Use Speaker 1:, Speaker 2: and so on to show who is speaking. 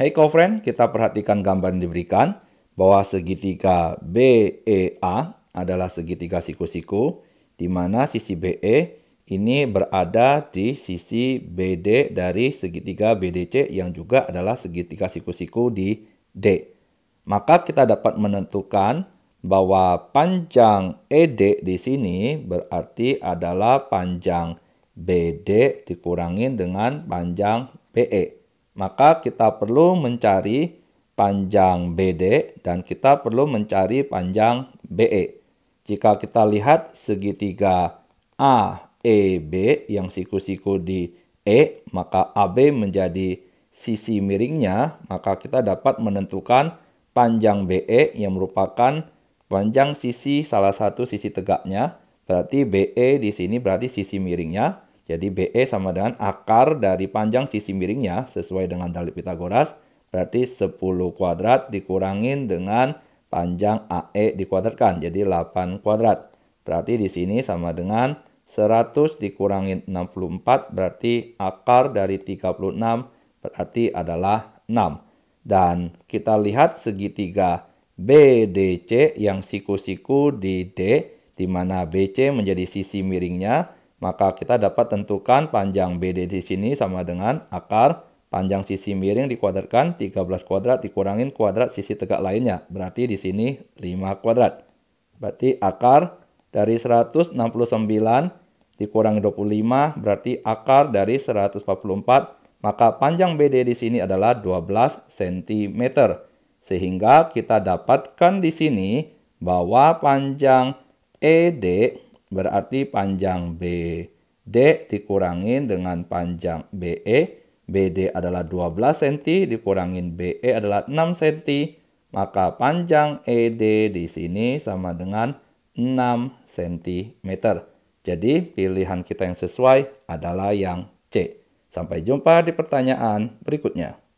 Speaker 1: Hey co-friend, kita perhatikan gambar yang diberikan bahwa segitiga BEA adalah segitiga siku-siku di mana sisi BE ini berada di sisi BD dari segitiga BDC yang juga adalah segitiga siku-siku di D. Maka kita dapat menentukan bahwa panjang ED di sini berarti adalah panjang BD dikurangin dengan panjang PE maka kita perlu mencari panjang BD dan kita perlu mencari panjang BE. Jika kita lihat segitiga AEB yang siku-siku di E, maka AB menjadi sisi miringnya, maka kita dapat menentukan panjang BE yang merupakan panjang sisi salah satu sisi tegaknya. Berarti BE di sini berarti sisi miringnya. Jadi BE sama dengan akar dari panjang sisi miringnya sesuai dengan dalil Pitagoras berarti 10 kuadrat dikurangin dengan panjang AE dikuadratkan jadi 8 kuadrat. Berarti di sini sama dengan 100 dikurangin 64 berarti akar dari 36 berarti adalah 6. Dan kita lihat segitiga BDC yang siku-siku di D di mana BC menjadi sisi miringnya maka kita dapat tentukan panjang BD di sini sama dengan akar panjang sisi miring dikuadratkan 13 kuadrat dikurangin kuadrat sisi tegak lainnya. Berarti di sini 5 kuadrat. Berarti akar dari 169 dikurangi 25 berarti akar dari 144. Maka panjang BD di sini adalah 12 cm. Sehingga kita dapatkan di sini bahwa panjang ED Berarti panjang BD dikurangin dengan panjang BE. BD adalah 12 cm dikurangin BE adalah 6 cm. Maka panjang ED di sini sama dengan 6 cm. Jadi pilihan kita yang sesuai adalah yang C. Sampai jumpa di pertanyaan berikutnya.